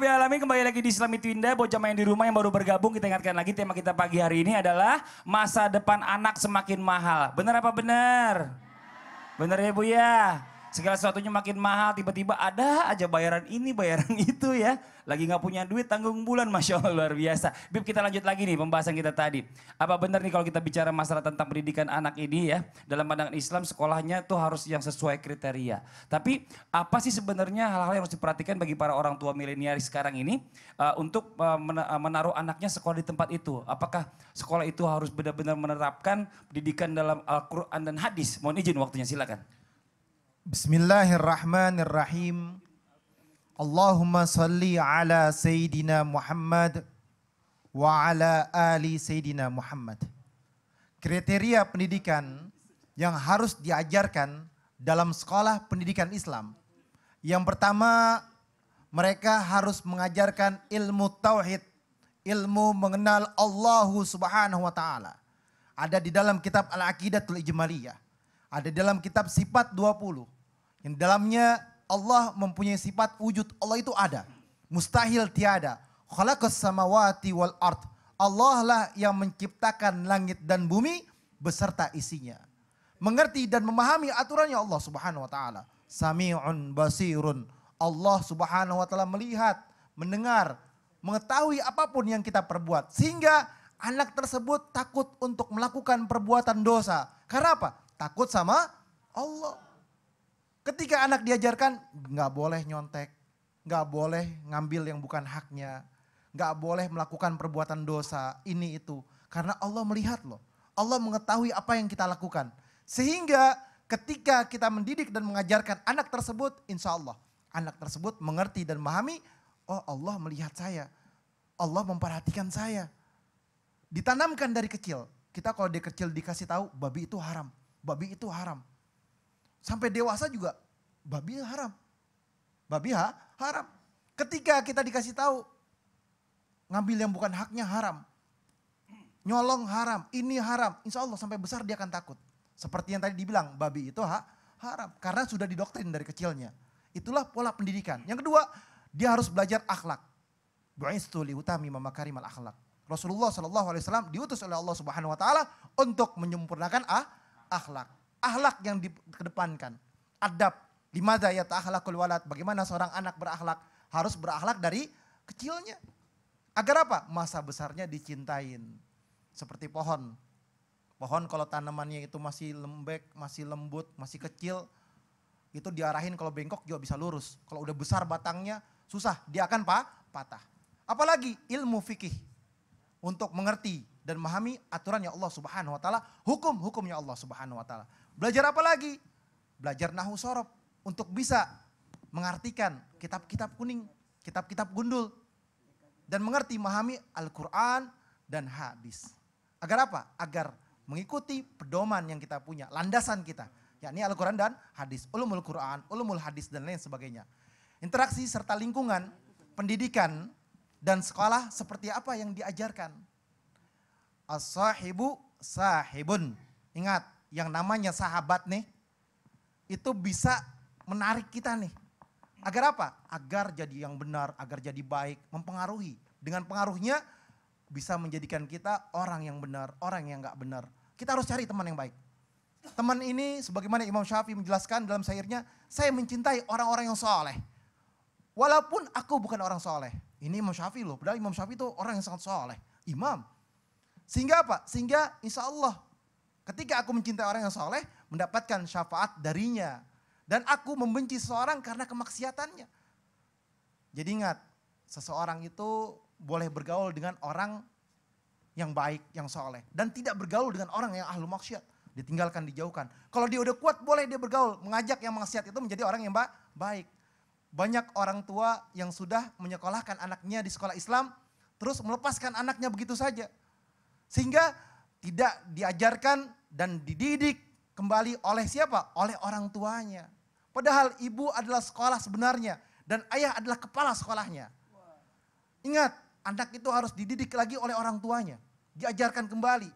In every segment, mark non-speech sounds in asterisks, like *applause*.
Robi Alamin kembali lagi di Islami Twinda. Bocah main di rumah yang baru bergabung kita ingatkan lagi tema kita pagi hari ini adalah masa depan anak semakin mahal. Benar apa benar? Benar ya Bu ya? segala sesuatunya makin mahal, tiba-tiba ada aja bayaran ini, bayaran *laughs* itu ya. Lagi nggak punya duit, tanggung bulan, *laughs* Masya Allah luar biasa. Bib kita lanjut lagi nih pembahasan kita tadi. Apa benar nih kalau kita bicara masalah tentang pendidikan anak ini ya, dalam pandangan Islam sekolahnya tuh harus yang sesuai kriteria. Tapi apa sih sebenarnya hal-hal yang harus diperhatikan bagi para orang tua milenial sekarang ini uh, untuk uh, menaruh anaknya sekolah di tempat itu? Apakah sekolah itu harus benar-benar menerapkan pendidikan dalam Al-Quran dan hadis? Mohon izin waktunya silakan. Bismillahirrahmanirrahim. Allahumma salli ala Sayyidina Muhammad wa ala ali Sayyidina Muhammad. Kriteria pendidikan yang harus diajarkan dalam sekolah pendidikan Islam. Yang pertama, mereka harus mengajarkan ilmu tauhid, ilmu mengenal Allah Subhanahu wa taala. Ada di dalam kitab Al-Aqidatul Ijmaliyah ada dalam kitab sifat 20. Yang dalamnya Allah mempunyai sifat wujud. Allah itu ada. Mustahil tiada. Khalaqas samawati wal art Allah lah yang menciptakan langit dan bumi beserta isinya. Mengerti dan memahami aturannya Allah subhanahu wa ta'ala. Sami'un basirun. Allah subhanahu wa ta'ala melihat, mendengar, mengetahui apapun yang kita perbuat. Sehingga anak tersebut takut untuk melakukan perbuatan dosa. Karena apa? Takut sama Allah. Ketika anak diajarkan nggak boleh nyontek, nggak boleh ngambil yang bukan haknya, nggak boleh melakukan perbuatan dosa ini itu. Karena Allah melihat loh, Allah mengetahui apa yang kita lakukan. Sehingga ketika kita mendidik dan mengajarkan anak tersebut, insya Allah anak tersebut mengerti dan memahami, oh Allah melihat saya, Allah memperhatikan saya. Ditanamkan dari kecil, kita kalau dia kecil dikasih tahu babi itu haram. Babi itu haram. Sampai dewasa juga babi haram. Babi ha, haram. Ketika kita dikasih tahu ngambil yang bukan haknya haram. Nyolong haram, ini haram. Insya Allah sampai besar dia akan takut. Seperti yang tadi dibilang, babi itu ha, haram. Karena sudah didoktrin dari kecilnya. Itulah pola pendidikan. Yang kedua, dia harus belajar akhlak. Bu'istu li utami mamakarimal akhlak. Rasulullah saw diutus oleh Allah Subhanahu Wa Taala untuk menyempurnakan ah, akhlak. Akhlak yang dikedepankan. Adab. Limada ya ta'akhlakul walad. Bagaimana seorang anak berakhlak? Harus berakhlak dari kecilnya. Agar apa? Masa besarnya dicintain. Seperti pohon. Pohon kalau tanamannya itu masih lembek, masih lembut, masih kecil. Itu diarahin kalau bengkok juga bisa lurus. Kalau udah besar batangnya susah. Dia akan pa patah. Apalagi ilmu fikih. Untuk mengerti dan memahami yang Allah Subhanahu wa taala, hukum-hukumnya Allah Subhanahu wa taala. Belajar apa lagi? Belajar nahu sorob untuk bisa mengartikan kitab-kitab kuning, kitab-kitab gundul dan mengerti memahami Al-Qur'an dan hadis. Agar apa? Agar mengikuti pedoman yang kita punya, landasan kita, yakni Al-Qur'an dan hadis, ulumul Qur'an, ulumul hadis dan lain sebagainya. Interaksi serta lingkungan pendidikan dan sekolah seperti apa yang diajarkan As-sahibu sahibun. Ingat, yang namanya sahabat nih, itu bisa menarik kita nih. Agar apa? Agar jadi yang benar, agar jadi baik, mempengaruhi. Dengan pengaruhnya bisa menjadikan kita orang yang benar, orang yang gak benar. Kita harus cari teman yang baik. Teman ini sebagaimana Imam Syafi'i menjelaskan dalam syairnya, saya mencintai orang-orang yang soleh. Walaupun aku bukan orang soleh. Ini Imam Syafi'i loh, padahal Imam Syafi'i itu orang yang sangat soleh. Imam, sehingga apa? Sehingga insya Allah ketika aku mencintai orang yang soleh, mendapatkan syafaat darinya. Dan aku membenci seseorang karena kemaksiatannya. Jadi ingat, seseorang itu boleh bergaul dengan orang yang baik, yang soleh. Dan tidak bergaul dengan orang yang ahlu maksiat. Ditinggalkan, dijauhkan. Kalau dia udah kuat, boleh dia bergaul. Mengajak yang maksiat itu menjadi orang yang baik. Banyak orang tua yang sudah menyekolahkan anaknya di sekolah Islam, terus melepaskan anaknya begitu saja sehingga tidak diajarkan dan dididik kembali oleh siapa? Oleh orang tuanya. Padahal ibu adalah sekolah sebenarnya dan ayah adalah kepala sekolahnya. Ingat, anak itu harus dididik lagi oleh orang tuanya. Diajarkan kembali.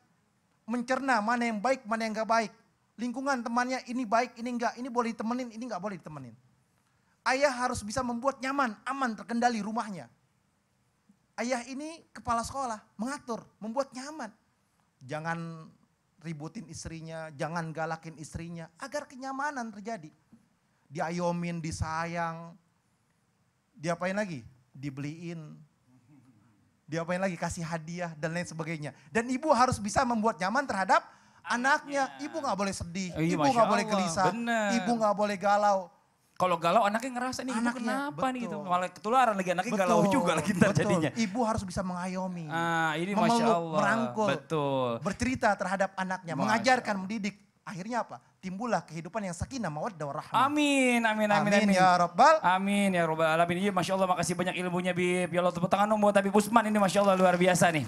Mencerna mana yang baik, mana yang gak baik. Lingkungan temannya ini baik, ini enggak, ini boleh ditemenin, ini enggak boleh ditemenin. Ayah harus bisa membuat nyaman, aman, terkendali rumahnya. Ayah ini kepala sekolah, mengatur, membuat nyaman. Jangan ributin istrinya, jangan galakin istrinya, agar kenyamanan terjadi. Diayomin, disayang, diapain lagi? Dibeliin, diapain lagi? Kasih hadiah dan lain sebagainya. Dan ibu harus bisa membuat nyaman terhadap anaknya. Ibu gak boleh sedih, ibu nggak boleh gelisah, Bener. ibu gak boleh galau kalau galau anaknya ngerasa nih anaknya, kenapa betul. nih gitu. Malah ketularan lagi anaknya betul, galau juga lagi ntar betul. jadinya. Ibu harus bisa mengayomi. Ah, ini memeluk, Masya Allah. merangkul. Betul. Bercerita terhadap anaknya, Masya mengajarkan, mendidik. Akhirnya apa? Timbullah kehidupan yang sakinah, mawaddah, warahmah. Amin, amin, amin, amin. Amin ya Rabbal. Amin ya Rabbal. Alamin. Iya, Masya Allah makasih banyak ilmunya Bib. Ya Allah tepuk tangan dong buat Habib Usman ini Masya Allah luar biasa nih.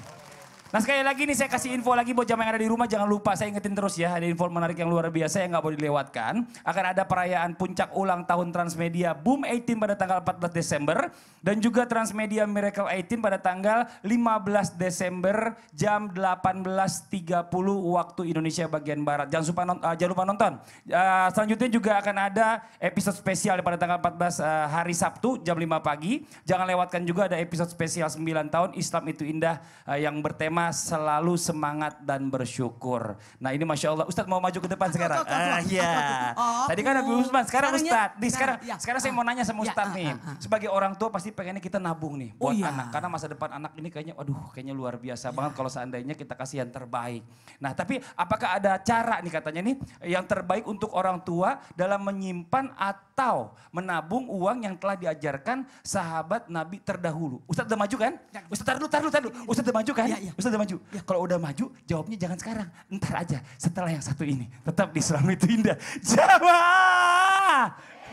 Nah sekali lagi nih saya kasih info lagi buat jamaah yang ada di rumah jangan lupa saya ingetin terus ya ada info menarik yang luar biasa yang nggak boleh dilewatkan akan ada perayaan puncak ulang tahun Transmedia Boom 18 pada tanggal 14 Desember dan juga Transmedia Miracle 18 pada tanggal 15 Desember jam 18.30 waktu Indonesia bagian barat jangan lupa nonton, uh, eh, jangan lupa nonton uh, selanjutnya juga akan ada episode spesial pada tanggal 14 uh, eh, hari Sabtu jam 5 pagi jangan lewatkan juga ada episode spesial 9 tahun Islam itu indah uh, yang bertema tema selalu semangat dan bersyukur. Nah ini Masya Allah. Ustadz mau maju ke depan sekarang. Ah, iya. *laughs* Oh, Tadi kan Nabi Usman, sekarang Ustadz. Di, sekarang ya, sekarang saya mau nanya sama ya, Ustadz nih. Ah, ah, ah. Sebagai orang tua pasti pengennya kita nabung nih oh, buat oh, iya. anak. Karena masa depan anak ini kayaknya aduh kayaknya luar biasa banget ya. kalau seandainya kita kasih yang terbaik. Nah tapi apakah ada cara nih katanya nih yang terbaik untuk orang tua dalam menyimpan atau menabung uang yang telah diajarkan sahabat Nabi terdahulu. Ustadz udah maju kan? Ya. Ustadz tar dulu, tar dulu, udah maju kan? Ya, ya udah maju. Ya, kalau udah maju, jawabnya jangan sekarang. ntar aja, setelah yang satu ini. Tetap di selama itu indah. jama,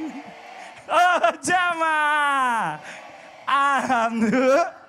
*laughs* Oh, jama, Alhamdulillah.